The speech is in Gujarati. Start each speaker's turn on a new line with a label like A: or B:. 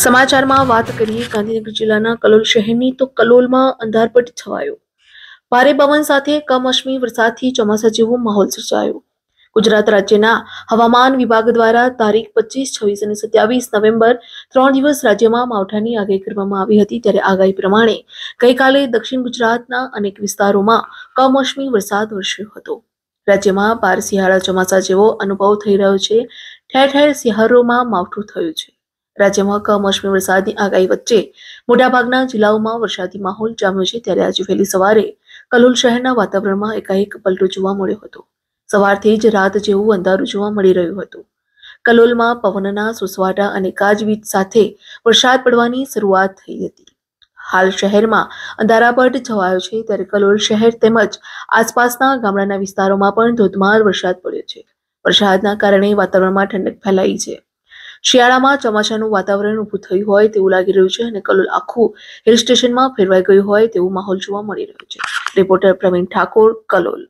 A: સમાચારમાં વાત કરીએ ગાંધીનગર જિલ્લાના કલોલ શહેરની તો કલોલમાં અંધારપટ છવાયો ભારે પવન સાથે કમોસમી વરસાદથી ચોમાસા જેવો માહોલ સર્જાયો ગુજરાત રાજ્યના હવામાન વિભાગ દ્વારા તારીખ પચીસ છવ્વીસ અને સત્યાવીસ નવેમ્બર ત્રણ દિવસ રાજ્યમાં માવઠાની આગાહી કરવામાં આવી હતી ત્યારે આગાહી પ્રમાણે ગઈકાલે દક્ષિણ ગુજરાતના અનેક વિસ્તારોમાં કમોસમી વરસાદ વરસ્યો હતો રાજ્યમાં પાર શિયાળા ચોમાસા જેવો અનુભવ થઈ રહ્યો છે ઠેર ઠેર શિહારોમાં માવઠું થયું છે રાજ્યમાં કમોસમી વરસાદની આગાહી વચ્ચે મોટાભાગના જિલ્લાઓમાં વરસાદી માહોલ જામ્યો છે ત્યારે આજે વહેલી સવારે કલોલ શહેરના વાતાવરણમાં એકાએક પલટો જોવા મળ્યો હતો સવારથી જ રાત જેવું અંધારું જોવા મળી રહ્યું હતું કલોલમાં પવનના સુસવાટા અને ગાજવીજ સાથે વરસાદ પડવાની શરૂઆત થઈ હતી હાલ શહેરમાં અંધારાપટ છવાયો છે ત્યારે કલોલ શહેર તેમજ આસપાસના ગામડાના વિસ્તારોમાં પણ ધોધમાર વરસાદ પડ્યો છે વરસાદના કારણે વાતાવરણમાં ઠંડક ફેલાઈ છે શિયાળામાં ચોમાસાનું વાતાવરણ ઊભું થયું હોય તેવું લાગી રહ્યું છે અને કલોલ આખું હિલ સ્ટેશનમાં ફેરવાઈ ગયું હોય તેવું માહોલ જોવા મળી રહ્યો છે રિપોર્ટર પ્રવીણ ઠાકોર કલોલ